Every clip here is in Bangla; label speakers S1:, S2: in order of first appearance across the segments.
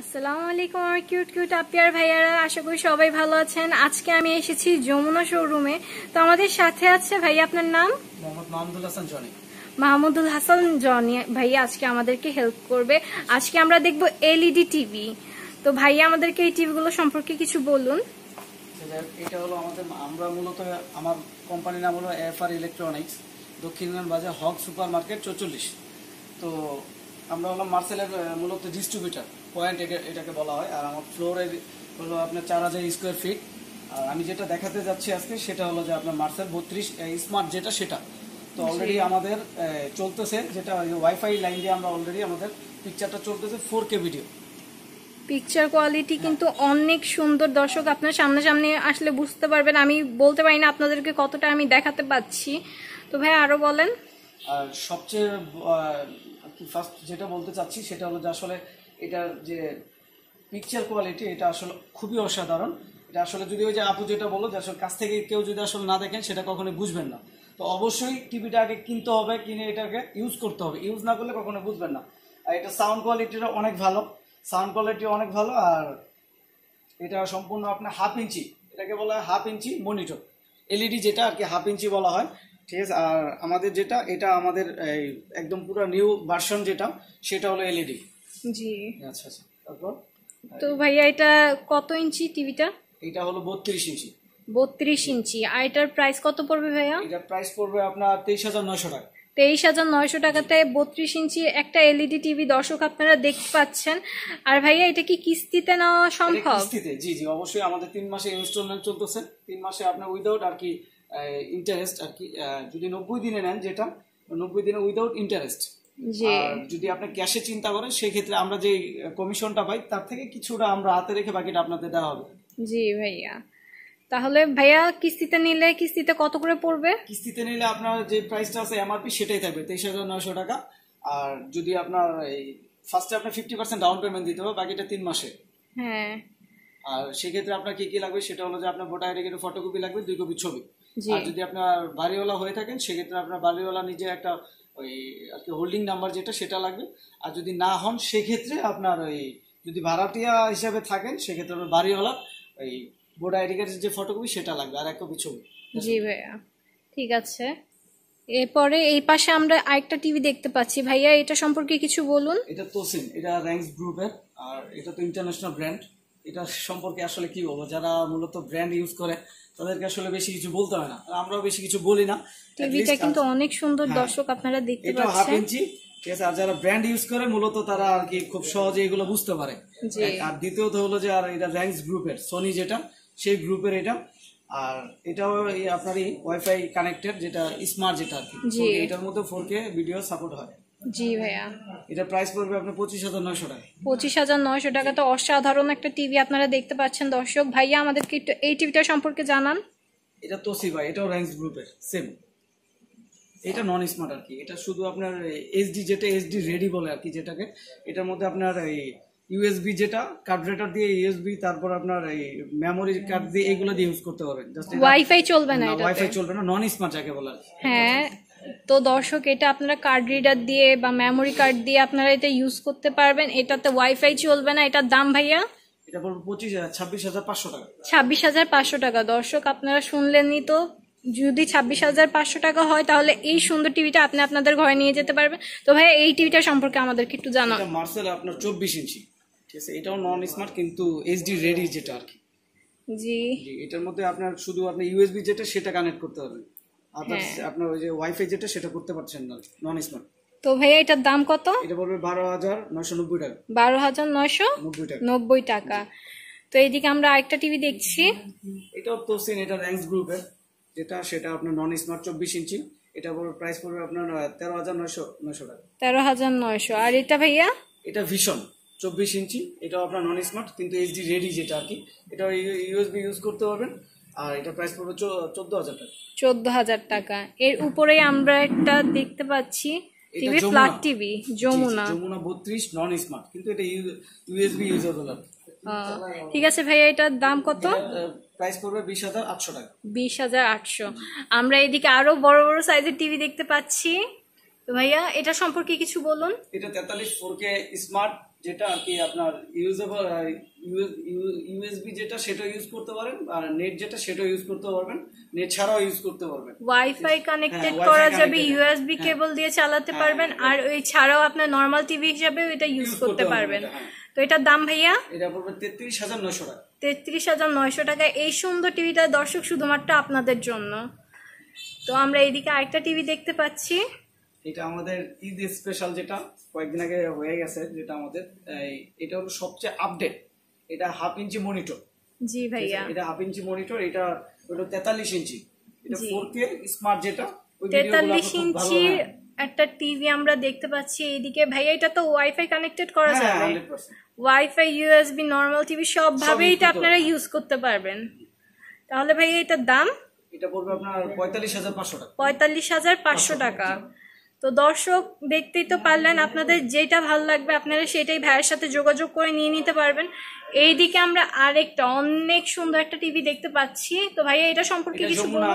S1: আসসালামু আলাইকুম আর কিউট কিউট আপিয়ার ভাইয়ারা আশা করি সবাই ভালো আছেন আজকে আমি এসেছি যমুনা শোরুমে তো আমাদের সাথে আছে ভাইয়া আপনার নাম হাসান মাহমুদুল হাসান ভাইয়া আজকে আমাদেরকে হেল্প করবে আজকে আমরা দেখব এলইডি টিভি e তো ভাইয়া আমাদেরকে এই টিভিগুলো সম্পর্কে কিছু বলুন
S2: এটা হলো আমাদের আমরা মূলত আমার কোম্পানির নাম হলো ইলেকট্রনিক্স বাজার হক সুপার মার্কেট তো আমরা হলাম মার্সেলের মূলত ডিস্ট্রিবিউটার পয়েন্ট এটাকে বলা হয় আর আমার ফ্লোরের হলো আপনার চার হাজার স্কোয়ার ফিট আর আমি যেটা দেখাতে যাচ্ছি আজকে সেটা হলো যে আপনার মার্সেল বত্রিশ স্মার্ট যেটা সেটা তো অলরেডি আমাদের চলতেছে যেটা ওয়াইফাই লাইন দিয়ে আমরা অলরেডি আমাদের পিকচারটা চলতেছে four K video
S1: picture quality কিন্তু অনেক সুন্দর দর্শক আপনার সামনাসামনি আসলে বুঝতে পারবেন আমি বলতে পারি না আপনাদেরকে কতটা আমি দেখাতে পাচ্ছি তো ভাই আরো বলেন
S2: আর সবচেয়ে ফার্স্ট যেটা বলতে চাচ্ছি সেটা হলো যে আসলে এটার যে পিকচার কোয়ালিটি এটা আসলে খুবই অসাধারণ এটা আসলে যদি ওই যে আপু যেটা বলো যে আসলে কাছ থেকে কেউ যদি আসলে না দেখেন সেটা কখনো বুঝবেন না তো অবশ্যই টিভিটা আগে কিনতে হবে কিনে এটাকে ইউজ করতে হবে ইউজ না করলে কখনো বুঝবেন না আর এটা সাউন্ড কোয়ালিটিটা অনেক ভালো সাউন্ড কোয়ালিটি অনেক ভালো আর এটা সম্পূর্ণ আপনার হাফ ইঞ্চি এটাকে বলা হয় হাফ ইঞ্চি মনিটর এলইডি যেটা আর কি হাফ ইঞ্চি বলা হয় ঠিক আছে আর আমাদের যেটা এটা আমাদের একদম পুরো নিউ ভার্সন যেটা সেটা হলো এলইডি e জি আচ্ছা আচ্ছা তারপর
S1: তো ভাইয়া এটা কত ইঞ্চি টিভিটা
S2: এটা হলো বত্রিশ ইঞ্চি
S1: বত্রিশ ইঞ্চি আর এটার প্রাইস কত পড়বে ভাইয়া
S2: এটার প্রাইস পড়বে আপনার তেইশ হাজার নয়শো টাকা
S1: তেইশ হাজার নয়শো টাকাতে বত্রিশ ইঞ্চি একটা এলইডি e টিভি দর্শক আপনারা দেখতে পাচ্ছেন আর ভাইয়া এটা কি কিস্তিতে নেওয়া সম্ভব কিস্তিতে
S2: জি জি অবশ্যই আমাদের তিন মাসে ইনস্টলমেন্ট চলতেছে তিন মাসে আপনার উইদাউট আর কি ইন্টারেস্ট আর কি যদি নব্বই দিনে নেন যেটা নব্বই দিনে উইদাউট ইন্টারেস্ট যদি আপনি ক্যাশে চিন্তা করেন সেই ক্ষেত্রে আমরা যে কমিশনটা পাই তার থেকে কিছুটা আমরা হাতে রেখে বাকিটা আপনাদের দেওয়া হবে
S1: জি ভাইয়া তাহলে ভাইয়া কিস্তিতে নিলে কিস্তিতে কত করে পড়বে কিস্তিতে
S2: নিলে আপনার যে প্রাইসটা আছে এমআরপি সেটাই থাকবে তেইশ হাজার নয়শো টাকা আর যদি আপনার এই ফার্স্টে আপনার ফিফটি পার্সেন্ট ডাউন পেমেন্ট দিতে হবে বাকিটা তিন মাসে হ্যাঁ আর সেক্ষেত্রে আপনার কি কি লাগবে সেটা হলো যে আপনার ভোটার আইডি ফটোকপি লাগবে দুই কপি ছবি আর যদি আপনার বাড়িওয়ালা হয়ে থাকেন সেক্ষেত্রে আপনার বাড়িওয়ালা নিজে একটা ওই আর কি হোল্ডিং নাম্বার যেটা সেটা লাগবে আর যদি না হন সেক্ষেত্রে আপনার ওই যদি ভাড়াটিয়া হিসাবে থাকেন সেক্ষেত্রে আপনার বাড়িওয়ালা ওই বোর্ড আইডি কার্ডের যে ফটোকপি সেটা লাগবে আর এক কপি ছবি
S1: জি ভাইয়া ঠিক আছে এরপরে এই পাশে আমরা আরেকটা টিভি দেখতে পাচ্ছি ভাইয়া এটা সম্পর্কে কিছু বলুন
S2: এটা তোসিন এটা র্যাঙ্কস গ্রুপের আর এটা তো ইন্টারন্যাশনাল ব্র্যান্ড এটা সম্পর্কে আসলে কি বলবো যারা মূলত ব্র্যান্ড ইউজ করে তাদেরকে আসলে বেশি কিছু বলতে হয় না আমরাও বেশি কিছু বলি না টিভিটা কিন্তু
S1: অনেক সুন্দর হ্যাঁ। দর্শক আপনারা দেখতে পাচ্ছেন
S2: ঠিক আছে আর যারা ব্র্যান্ড ইউজ করে মূলত তারা আর কি খুব সহজে এগুলো বুঝতে পারে আর দ্বিতীয়ত হলো যে আর এটা র্যাঙ্কস গ্রুপের সনি যেটা সেই গ্রুপের এটা আর এটাও আপনার ওয়াইফাই কানেক্টেড যেটা স্মার্ট যেটা আর কি এটার মধ্যে ফোর কে ভিডিও সাপোর্ট হয় জি ভাইয়া এটা প্রাইস পড়বে আপনার পঁচিশ হাজার নয়শো টাকা
S1: পঁচিশ হাজার নয়শো টাকা তো অসাধারণ একটা টিভি আপনারা দেখতে পাচ্ছেন দর্শক ভাইয়া আমাদেরকে একটু এই টিভিটা সম্পর্কে জানান
S2: এটা তোসিবা এটাও র্যাঙ্কস গ্রুপের সেম এটা নন স্মার্ট আর কি এটা শুধু আপনার এসডি যেটা এসডি রেডি বলে আর কি যেটাকে এটার মধ্যে আপনার এই ইউএসবি যেটা কার্বুরেটর দিয়ে ইউএসবি তারপর আপনার এই মেমোরি কার্ড দিয়ে এগুলো দিয়ে ইউজ করতে পারবেন জাস্ট ওয়াইফাই চলবে না ওয়াইফাই চলবে না নন স্মার্ট যাকে বলার
S1: হ্যাঁ তো দর্শক এটা আপনারা কার্ড রিডার দিয়ে বা মেমোরি কার্ড দিয়ে আপনারা এটা ইউজ করতে পারবেন এটাতে ওয়াইফাই চলবে না এটার দাম ভাইয়া
S2: পঁচিশ হাজার ছাব্বিশ হাজার পাঁচশো টাকা
S1: ছাব্বিশ হাজার পাঁচশো টাকা দর্শক আপনারা শুনলেনই তো যদি ছাব্বিশ হাজার পাঁচশো টাকা হয় তাহলে এই সুন্দর টিভিটা আপনি আপনাদের ঘরে নিয়ে যেতে পারবেন তো ভাইয়া এই টিভিটা সম্পর্কে আমাদেরকে একটু জানান
S2: মার্সেল আপনার চব্বিশ ইঞ্চি ঠিক আছে এটাও নন স্মার্ট কিন্তু এইচডি রেডি যেটা আর কি জি এটার মধ্যে আপনার শুধু আপনি ইউএসবি যেটা সেটা কানেক্ট করতে পারবেন আদার্স হ্যাঁ। আপনার ওই যে ওয়াইফাই যেটা সেটা করতে পারছেন না নন স্মার্ট
S1: তো ভাইয়া এটার দাম কত এটা পড়বে বারো হাজার নয়শো নব্বই টাকা বারো হাজার নয়শো নব্বই টাকা তো এইদিকে আমরা আরেকটা টিভি দেখছি
S2: এটাও তো সেন এটা র্যাঙ্কস গ্রুপের যেটা সেটা আপনার নন স্মার্ট চব্বিশ ইঞ্চি এটা পড়বে প্রাইস পড়বে আপনার তেরো হাজার নয়শো নয়শো টাকা
S1: তেরো হাজার নয়শো আর এটা ভাইয়া
S2: এটা ভীষণ চব্বিশ ইঞ্চি এটাও আপনার নন স্মার্ট কিন্তু এইচডি রেডি যেটা আর কি এটা ইউএসবি ইউজ করতে পারবেন আর এটা প্রাইস পড়বে
S1: চোদ্দ হাজার টাকা টাকা এর উপরেই আমরা একটা দেখতে পাচ্ছি TV flat TV Jamuna Jamuna
S2: non smart কিন্তু এটা ইউএসবি ইউজেবল
S1: ঠিক আছে ভাইয়া এটার দাম কত প্রাইস পড়বে বিশ হাজার আটশো টাকা আমরা এদিকে আরো বড় বড় সাইজের টিভি দেখতে পাচ্ছি তো ভাইয়া এটা সম্পর্কে কিছু বলুন
S2: এটা তেতাল্লিশ ফোর কে স্মার্ট যেটা আর কি আপনার ইউজেবল ইউএসবি যেটা সেটা ইউজ করতে পারেন আর নেট যেটা সেটা ইউজ করতে পারবেন নেট ছাড়াও ইউজ করতে পারবেন
S1: ওয়াইফাই হ্যাঁ, কানেক্টেড করা যাবে ইউএসবি কেবল হ্যাঁ। দিয়ে চালাতে হ্যাঁ, পারবেন আর ওই ছাড়াও আপনার নর্মাল টিভি হিসাবে এটা ইউজ করতে পারবেন তো এটার দাম ভাইয়া
S2: এটা পড়বে তেত্রিশ হাজার নয়শো টাকা
S1: তেত্রিশ হাজার নয়শো টাকা এই সুন্দর টিভিটা দর্শক শুধুমাত্র আপনাদের জন্য তো আমরা এইদিকে আরেকটা টিভি দেখতে পাচ্ছি
S2: এটা আমাদের ঈদ স্পেশাল যেটা কয়েকদিন আগে হয়ে গেছে যেটা আমাদের এটা হলো সবচেয়ে আপডেট এটা হাফ ইঞ্চি মনিটর
S1: জি ভাইয়া এটা
S2: হাফ ইঞ্চি মনিটর এটা ওটা তেতাল্লিশ ইঞ্চি এটা ফোর কে স্মার্ট যেটা তেতাল্লিশ ইঞ্চি
S1: একটা টিভি আমরা দেখতে পাচ্ছি এইদিকে ভাইয়া এটা তো ওয়াইফাই কানেক্টেড করা হ্যাঁ, যাবে ওয়াইফাই ইউএসবি নর্মাল টিভি সব ভাবেই এটা আপনারা ইউজ করতে পারবেন তাহলে ভাইয়া এটার দাম
S2: এটা পড়বে আপনার পঁয়তাল্লিশ হাজার পাঁচশো টাকা
S1: পঁয়তাল্লিশ হাজার পাঁচশো টাকা তো দর্শক দেখতেই তো পারলেন আপনাদের যেটা ভালো লাগবে আপনারা সেটাই ভাইয়ের সাথে যোগাযোগ করে নিয়ে নিতে পারবেন এই দিকে আমরা আরেকটা অনেক সুন্দর একটা টিভি দেখতে পাচ্ছি তো ভাইয়া এটা সম্পর্কে কিছু বলুন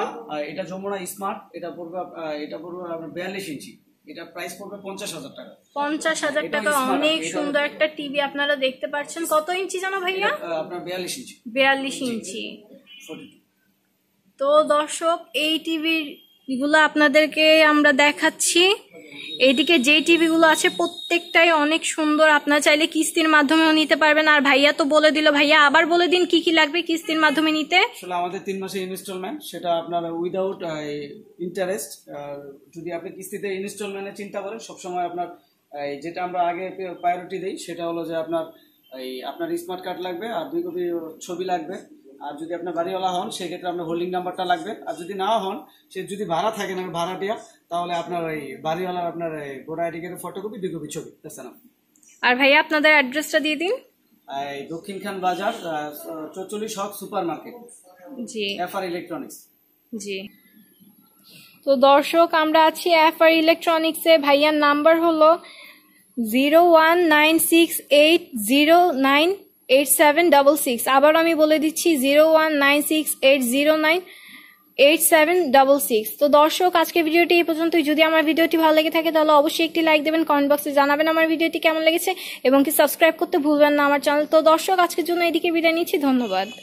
S2: এটা যমুনা স্মার্ট এটা পড়বে এটা পড়বে আমরা 42 ইঞ্চি এটা প্রাইস পড়বে 50000 টাকা
S1: 50000 টাকা অনেক সুন্দর একটা টিভি আপনারা দেখতে পাচ্ছেন কত ইঞ্চি জানো ভাইয়া
S2: আপনার 42 ইঞ্চি
S1: 42 ইঞ্চি তো দর্শক এই টিভির এগুলো আপনাদেরকে আমরা দেখাচ্ছি এইদিকে যেই টিভিগুলো আছে প্রত্যেকটাই অনেক সুন্দর আপনার চাইলে কিস্তির মাধ্যমেও নিতে পারবেন আর ভাইয়া তো বলে দিল ভাইয়া আবার বলে দিন কি কি লাগবে কিস্তির মাধ্যমে নিতে আসলে
S2: আমাদের তিন মাসের ইনস্টলমেন্ট সেটা আপনার উইদাউট ইন্টারেস্ট যদি আপনি কিস্তিতে ইনস্টলমেন্টে চিন্তা করেন সবসময় আপনার যেটা আমরা আগে প্রায়োরিটি দিই সেটা হলো যে আপনার এই আপনার স্মার্ট কার্ড লাগবে আর দুই কপি ছবি লাগবে আর যদি আপনার বাড়িওয়ালা হন সেক্ষেত্রে আপনার হোল্ডিং নাম্বারটা লাগবে আর যদি না হন সে যদি ভাড়া থাকে না ভাড়াটিয়া তাহলে আপনার ওই বাড়িওয়ালার আপনার ভোটার আইডি কার্ডের ফটোকপি দুই কপি ছবি
S1: আর ভাইয়া আপনাদের অ্যাড্রেসটা দিয়ে দিন
S2: দক্ষিণ খান বাজার চৌচল্লিশ হক সুপার মার্কেট জি এফআর ইলেকট্রনিক্স
S1: জি তো দর্শক আমরা আছি এফআর ইলেকট্রনিক্সে ভাইয়ার নাম্বার হলো zero one nine six eight zero nine eight seven double six আবার আমি বলে দিচ্ছি zero one nine six eight zero nine eight seven double six তো দর্শক আজকে ভিডিওটি এই পর্যন্তই যদি আমার ভিডিওটি ভালো লেগে থাকে তাহলে অবশ্যই একটি লাইক দেবেন কমেন্ট বক্সে জানাবেন আমার ভিডিওটি কেমন লেগেছে এবং কি সাবস্ক্রাইব করতে ভুলবেন না আমার চ্যানেল তো দর্শক আজকের জন্য এদিকে বিদায় নিচ্ছি ধন্যবাদ